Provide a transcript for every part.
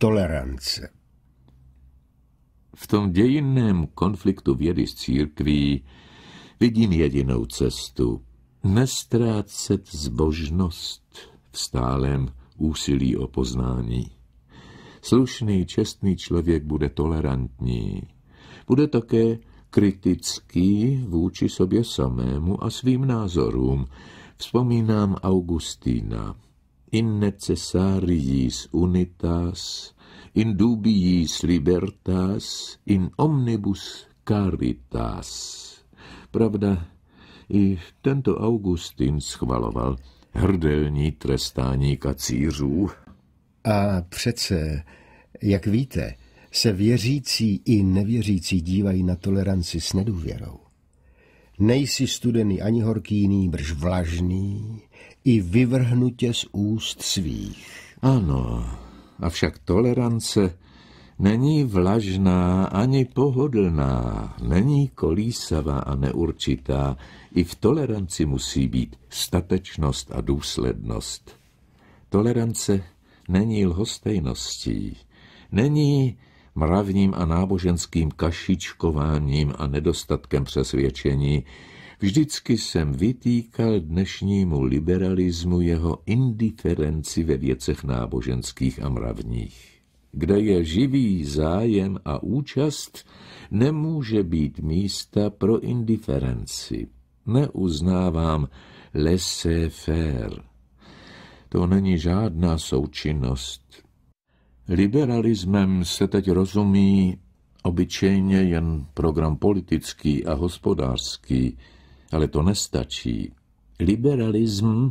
tolerance. V tom dějinném konfliktu vědy s církví vidím jedinou cestu. Nestrácet zbožnost v stálem úsilí o poznání. Slušný, čestný člověk bude tolerantní. Bude také kritický vůči sobě samému a svým názorům. Vzpomínám Augustína in necessariis unitas, in dubiis libertas, in omnibus caritas. Pravda, i tento Augustin schvaloval hrdelní trestání kacířů. A přece, jak víte, se věřící i nevěřící dívají na toleranci s nedůvěrou. Nejsi studený ani horký, nýbrž vlažný, i vyvrhnutě z úst svých. Ano, avšak tolerance není vlažná ani pohodlná, není kolísavá a neurčitá. I v toleranci musí být statečnost a důslednost. Tolerance není lhostejností, není mravním a náboženským kašičkováním a nedostatkem přesvědčení, vždycky jsem vytýkal dnešnímu liberalismu jeho indiferenci ve věcech náboženských a mravních kde je živý zájem a účast, nemůže být místa pro indiferenci. Neuznávám laissez-faire. To není žádná součinnost. Liberalismem se teď rozumí obyčejně jen program politický a hospodářský, ale to nestačí. Liberalism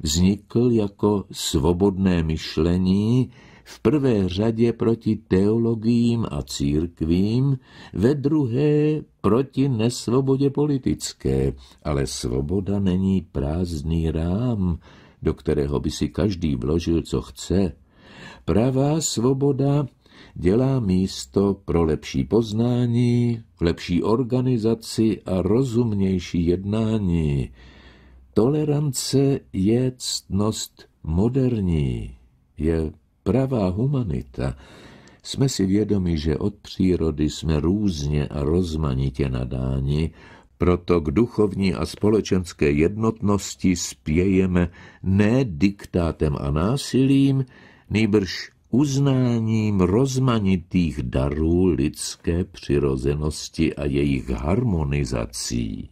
vznikl jako svobodné myšlení v prvé řadě proti teologiím a církvím, ve druhé proti nesvobodě politické. Ale svoboda není prázdný rám, do kterého by si každý vložil, co chce – Pravá svoboda dělá místo pro lepší poznání, lepší organizaci a rozumnější jednání. Tolerance je ctnost moderní, je pravá humanita. Jsme si vědomi, že od přírody jsme různě a rozmanitě nadáni, proto k duchovní a společenské jednotnosti spějeme ne diktátem a násilím, nýbrž uznáním rozmanitých darů lidské přirozenosti a jejich harmonizací.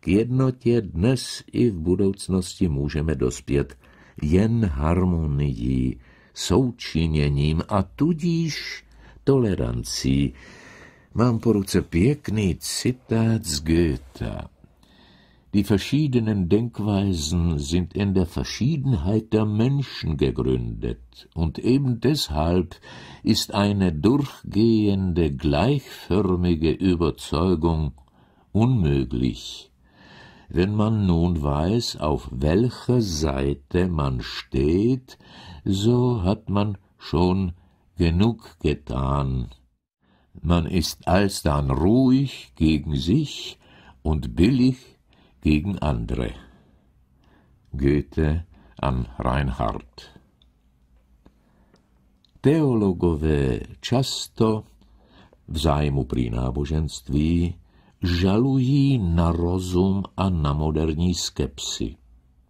K jednotě dnes i v budoucnosti můžeme dospět jen harmonií, součiněním a tudíž tolerancí. Mám po ruce pěkný citát z Goethe. Die verschiedenen Denkweisen sind in der Verschiedenheit der Menschen gegründet, und eben deshalb ist eine durchgehende gleichförmige Überzeugung unmöglich, wenn man nun weiß, auf welcher Seite man steht, so hat man schon genug getan. Man ist alsdann ruhig gegen sich und billig gegen andere. Goethe an Reinhardt. Teologové často v zájmu prý náboženství žalují na rozum a na moderní skepsy.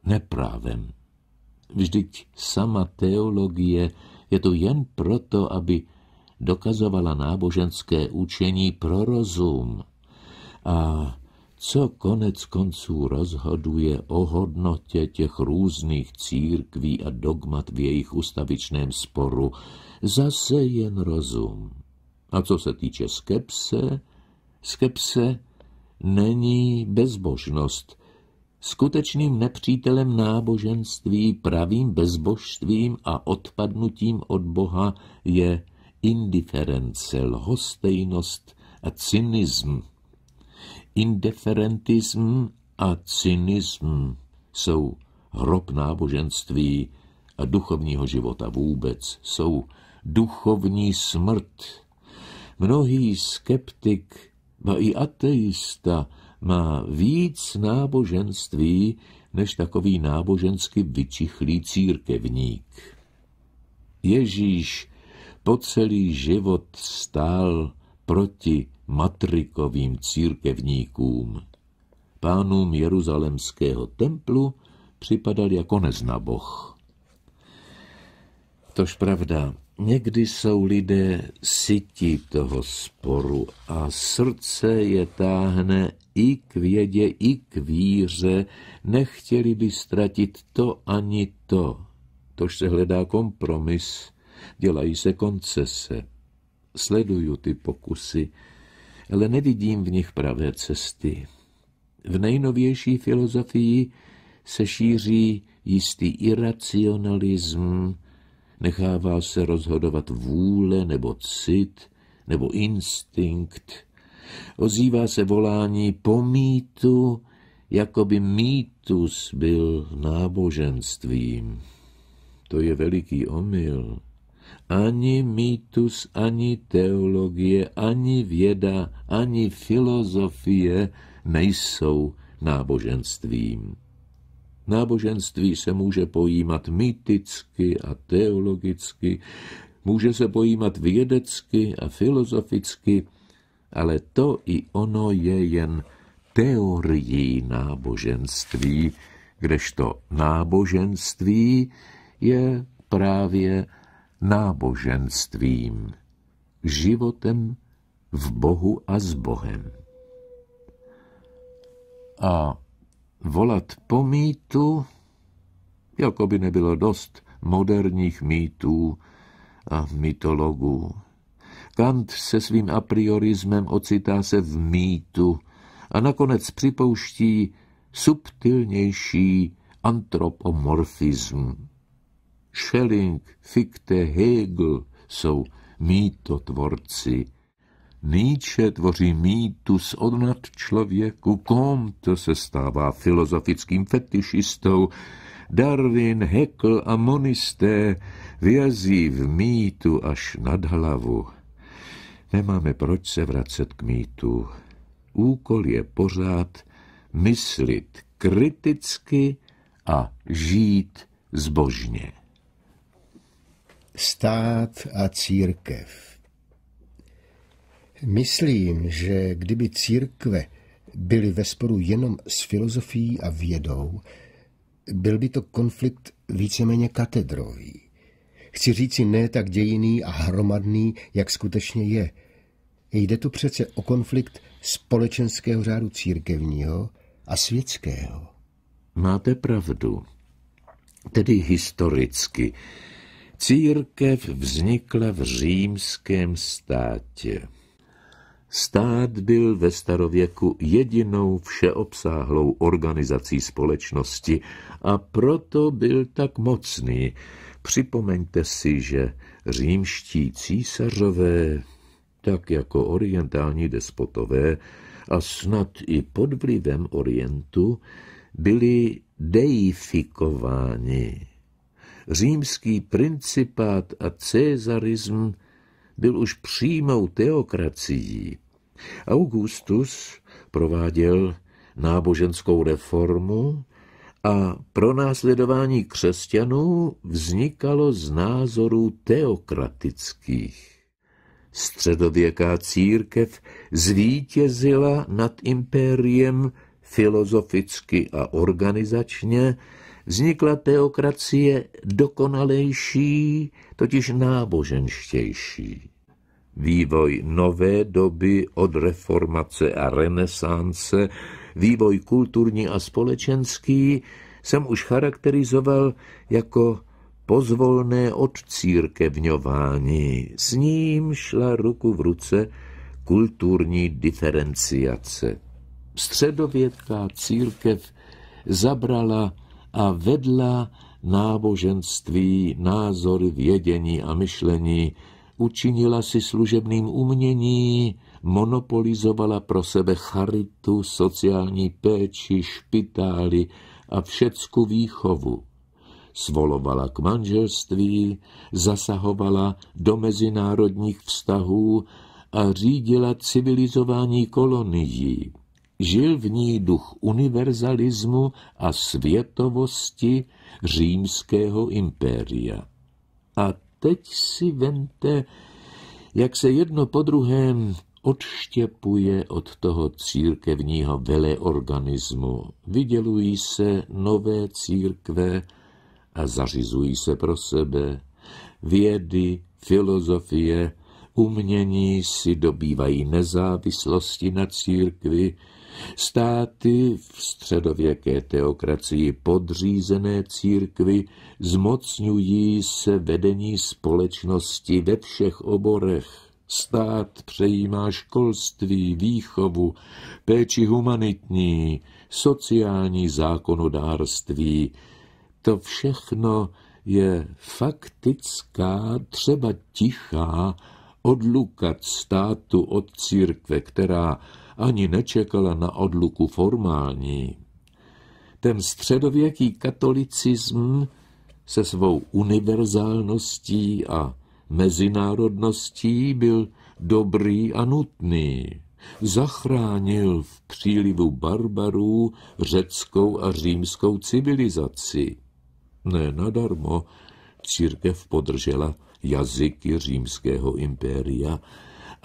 Neprávem. Vždyť sama teologie je tu jen proto, aby dokazovala náboženské učení pro rozum. A co konec konců rozhoduje o hodnotě těch různých církví a dogmat v jejich ustavičném sporu, zase jen rozum. A co se týče skepse, skepse není bezbožnost. Skutečným nepřítelem náboženství, pravým bezbožstvím a odpadnutím od Boha je indiference, lhostejnost a cynism. Indiferentism a cynism jsou hrob náboženství a duchovního života vůbec. Jsou duchovní smrt. Mnohý skeptik, ba i ateista, má víc náboženství, než takový nábožensky vyčichlý církevník. Ježíš po celý život stál proti matrikovým církevníkům. Pánům jeruzalemského templu připadal jako neznaboch. Tož pravda, někdy jsou lidé sytí toho sporu a srdce je táhne i k vědě, i k víře, nechtěli by ztratit to ani to. Tož se hledá kompromis, dělají se koncese. Sleduju ty pokusy, ale nevidím v nich pravé cesty. V nejnovější filozofii se šíří jistý iracionalism, nechává se rozhodovat vůle nebo cit nebo instinkt, ozývá se volání po mýtu, jako by mýtus byl náboženstvím. To je veliký omyl. Ani mýtus, ani teologie, ani věda, ani filozofie nejsou náboženstvím. Náboženství se může pojímat mýticky a teologicky, může se pojímat vědecky a filozoficky, ale to i ono je jen teorií náboženství, kdežto náboženství je právě náboženstvím, životem v Bohu a s Bohem. A volat po mýtu, jako by nebylo dost moderních mýtů a mytologů. Kant se svým a priorismem ocitá se v mýtu a nakonec připouští subtilnější antropomorfism. Schelling, Fichte, Hegel jsou mýtotvorci. Nietzsche tvoří mýtus od nadčlověku, člověku, Comte se stává filozofickým fetišistou, Darwin, Heckel a monisté vězí v mýtu až nad hlavu. Nemáme proč se vracet k mýtu. Úkol je pořád myslit kriticky a žít zbožně stát a církev. Myslím, že kdyby církve byly ve sporu jenom s filozofií a vědou, byl by to konflikt víceméně katedrový. Chci říci ne tak dějiný a hromadný, jak skutečně je. Jde tu přece o konflikt společenského řádu církevního a světského. Máte pravdu. Tedy historicky Církev vznikla v římském státě. Stát byl ve starověku jedinou všeobsáhlou organizací společnosti a proto byl tak mocný. Připomeňte si, že římští císařové, tak jako orientální despotové a snad i pod vlivem orientu, byli deifikováni římský principát a cezarism byl už přímou teokracií. Augustus prováděl náboženskou reformu a pro následování křesťanů vznikalo z názorů teokratických. Středověká církev zvítězila nad impériem filozoficky a organizačně vznikla teokracie dokonalejší, totiž náboženštější. Vývoj nové doby od reformace a renesance, vývoj kulturní a společenský jsem už charakterizoval jako pozvolné odcírkevňování. S ním šla ruku v ruce kulturní diferenciace. Středověká církev zabrala a vedla náboženství, názory, vědění a myšlení, učinila si služebným umění, monopolizovala pro sebe charitu, sociální péči, špitály a všecku výchovu. Svolovala k manželství, zasahovala do mezinárodních vztahů a řídila civilizování kolonií. Žil v ní duch univerzalismu a světovosti římského impéria. A teď si vente, jak se jedno po druhém odštěpuje od toho církevního veleorganismu. Vydělují se nové církve a zařizují se pro sebe. Vědy, filozofie, umění si dobývají nezávislosti na církvi, Státy v středověké teokracii podřízené církvi zmocňují se vedení společnosti ve všech oborech. Stát přejímá školství, výchovu, péči humanitní, sociální zákonodárství. To všechno je faktická, třeba tichá, odlukat státu od církve, která ani nečekala na odluku formální. Ten středověký katolicism se svou univerzálností a mezinárodností byl dobrý a nutný. Zachránil v přílivu barbarů řeckou a římskou civilizaci. Ne nadarmo církev podržela jazyky římského impéria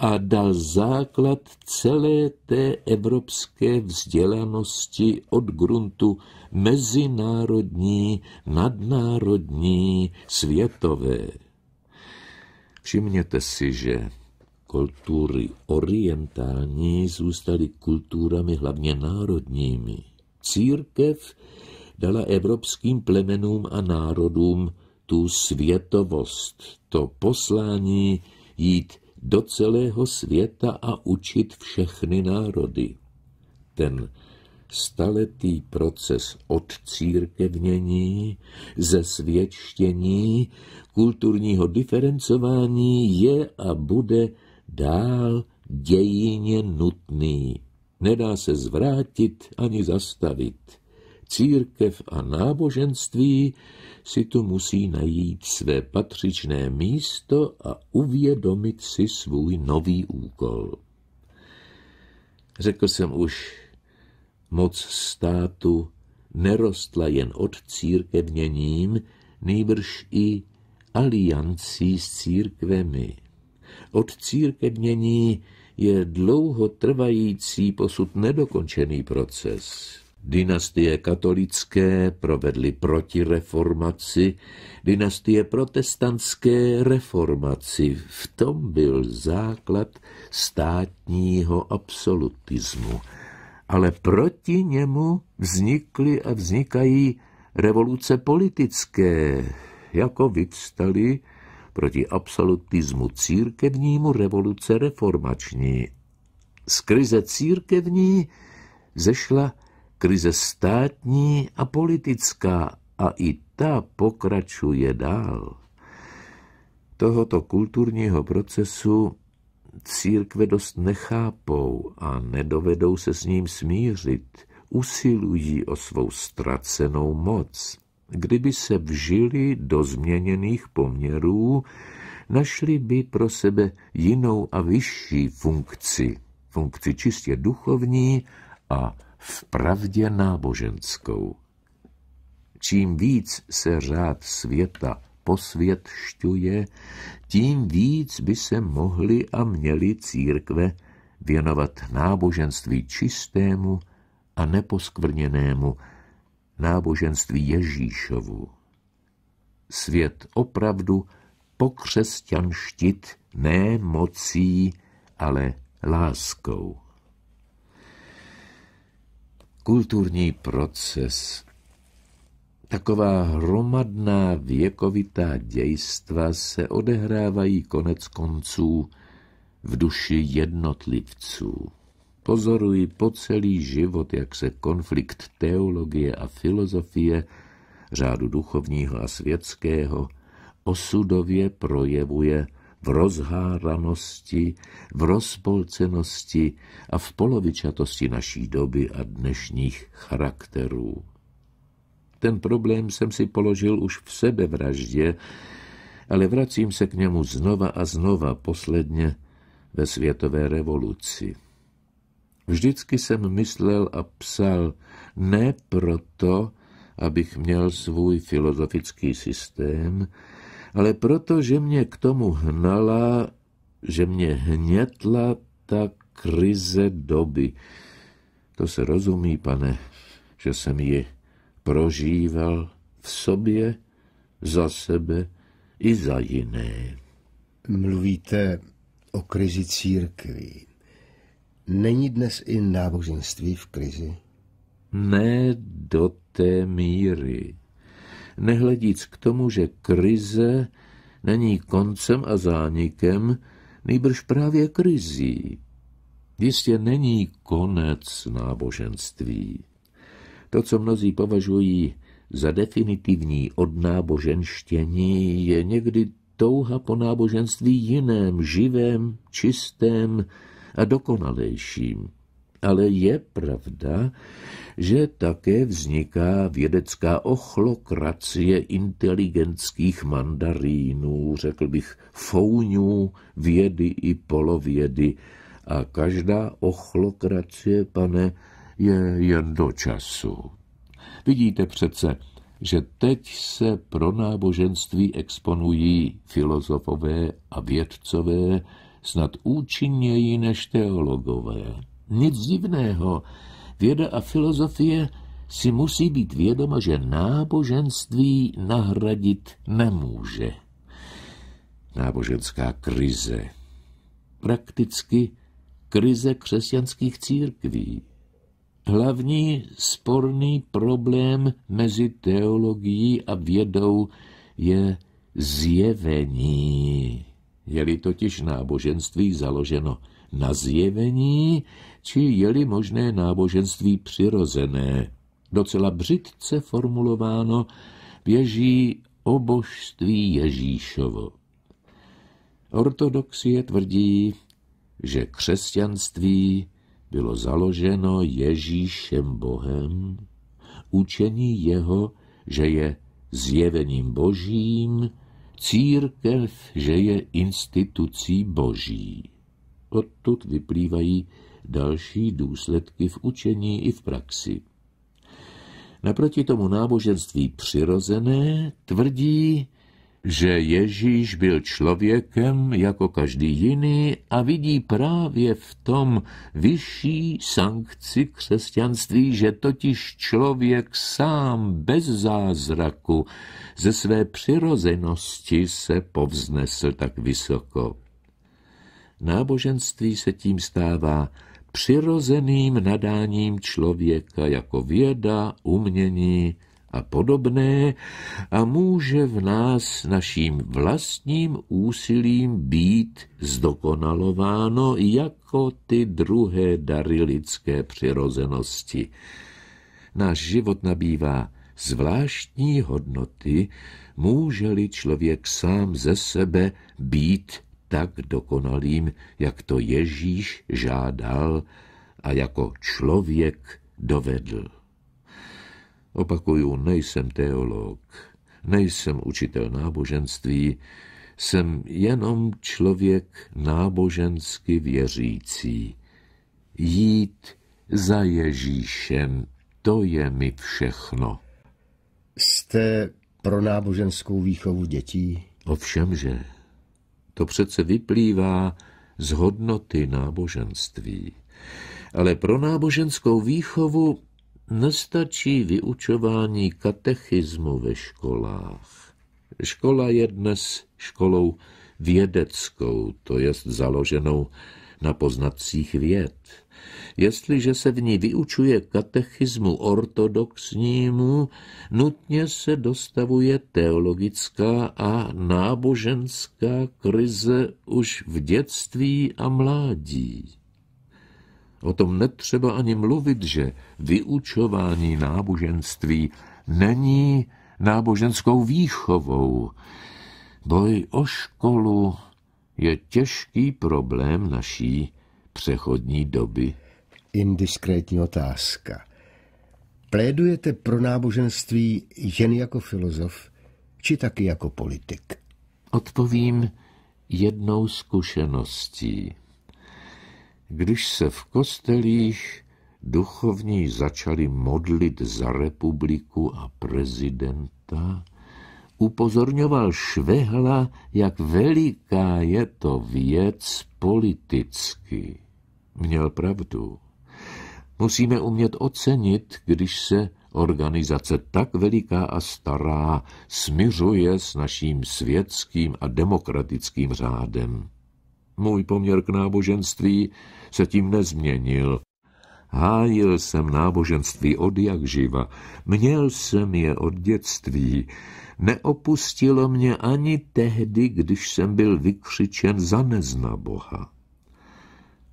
a dal základ celé té evropské vzdělanosti od gruntu mezinárodní, nadnárodní, světové. Všimněte si, že kultury orientální zůstaly kulturami hlavně národními. Církev dala evropským plemenům a národům tu světovost, to poslání jít do celého světa a učit všechny národy. Ten staletý proces odcírkevnění, zesvědštění, kulturního diferencování je a bude dál dějině nutný. Nedá se zvrátit ani zastavit církev a náboženství si tu musí najít své patřičné místo a uvědomit si svůj nový úkol. Řekl jsem už, moc státu nerostla jen od církevněním, nejbrž i aliancí s církvemi. Od církevnění je dlouho trvající, posud nedokončený proces. Dynastie katolické provedly protireformaci, dynastie protestantské reformaci. V tom byl základ státního absolutismu. Ale proti němu vznikly a vznikají revoluce politické, jako vyvstaly proti absolutismu církevnímu revoluce reformační. Z krize církevní zešla krize státní a politická a i ta pokračuje dál. Tohoto kulturního procesu církve dost nechápou a nedovedou se s ním smířit, usilují o svou ztracenou moc. Kdyby se vžili do změněných poměrů, našli by pro sebe jinou a vyšší funkci, funkci čistě duchovní a v pravdě náboženskou. Čím víc se řád světa posvětšťuje, tím víc by se mohly a měly církve věnovat náboženství čistému a neposkvrněnému, náboženství Ježíšovu. Svět opravdu pokřesťanštit ne mocí, ale láskou kulturní proces. Taková hromadná věkovitá dějstva se odehrávají konec konců v duši jednotlivců. Pozoruji po celý život, jak se konflikt teologie a filozofie, řádu duchovního a světského, osudově projevuje – v rozháranosti, v rozpolcenosti a v polovičatosti naší doby a dnešních charakterů. Ten problém jsem si položil už v sebevraždě, ale vracím se k němu znova a znova, posledně ve světové revoluci. Vždycky jsem myslel a psal ne proto, abych měl svůj filozofický systém, ale protože mě k tomu hnala, že mě hnětla ta krize doby. To se rozumí, pane, že jsem ji prožíval v sobě, za sebe i za jiné. Mluvíte o krizi církví. Není dnes i náboženství v krizi? Ne do té míry nehledíc k tomu, že krize není koncem a zánikem, nejbrž právě krizí. Jistě není konec náboženství. To, co mnozí považují za definitivní odnáboženštění, je někdy touha po náboženství jiném, živém, čistém a dokonalejším. Ale je pravda, že také vzniká vědecká ochlokracie inteligentských mandarínů, řekl bych founů vědy i polovědy. A každá ochlokracie, pane, je jen do času. Vidíte přece, že teď se pro náboženství exponují filozofové a vědcové snad účinněji než teologové. Nic divného. Věda a filozofie si musí být vědoma, že náboženství nahradit nemůže. Náboženská krize. Prakticky krize křesťanských církví. Hlavní sporný problém mezi teologií a vědou je zjevení. Je-li totiž náboženství založeno na zjevení, či je-li možné náboženství přirozené. Docela břitce formulováno běží o božství Ježíšovo. Ortodoxie tvrdí, že křesťanství bylo založeno Ježíšem Bohem, učení jeho, že je zjevením božím, církev, že je institucí boží. Odtud vyplývají další důsledky v učení i v praxi. Naproti tomu náboženství přirozené tvrdí, že Ježíš byl člověkem jako každý jiný a vidí právě v tom vyšší sankci křesťanství, že totiž člověk sám bez zázraku ze své přirozenosti se povznesl tak vysoko. Náboženství se tím stává přirozeným nadáním člověka jako věda, umění a podobné a může v nás naším vlastním úsilím být zdokonalováno jako ty druhé dary lidské přirozenosti. Náš život nabývá zvláštní hodnoty, může-li člověk sám ze sebe být tak dokonalým, jak to Ježíš žádal a jako člověk dovedl. Opakuju, nejsem teolog, nejsem učitel náboženství, jsem jenom člověk nábožensky věřící. Jít za Ježíšem, to je mi všechno. Jste pro náboženskou výchovu dětí? Ovšemže. To přece vyplývá z hodnoty náboženství. Ale pro náboženskou výchovu nestačí vyučování katechismu ve školách. Škola je dnes školou vědeckou, to jest založenou na poznatcích věd. Jestliže se v ní vyučuje katechismu ortodoxnímu, nutně se dostavuje teologická a náboženská krize už v dětství a mládí. O tom netřeba ani mluvit, že vyučování náboženství není náboženskou výchovou. Boj o školu je těžký problém naší přechodní doby. Indiskrétní otázka. Plédujete pro náboženství jen jako filozof, či taky jako politik? Odpovím jednou zkušeností. Když se v kostelích duchovní začali modlit za republiku a prezidenta, upozorňoval Švehla, jak veliká je to věc politicky. Měl pravdu. Musíme umět ocenit, když se organizace tak veliká a stará smiřuje s naším světským a demokratickým řádem. Můj poměr k náboženství se tím nezměnil. Hájil jsem náboženství od jak živa, měl jsem je od dětství. Neopustilo mě ani tehdy, když jsem byl vykřičen za nezna Boha.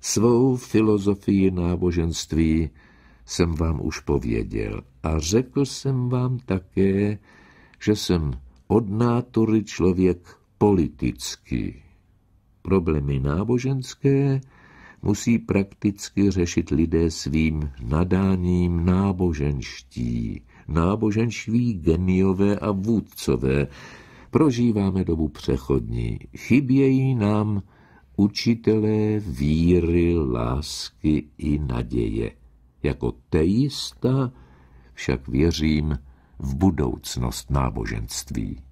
Svou filozofii náboženství jsem vám už pověděl a řekl jsem vám také, že jsem od nátory člověk politický. Problémy náboženské musí prakticky řešit lidé svým nadáním náboženští, náboženští geniové a vůdcové. Prožíváme dobu přechodní. Chybějí nám učitelé víry, lásky i naděje. Jako teista však věřím v budoucnost náboženství.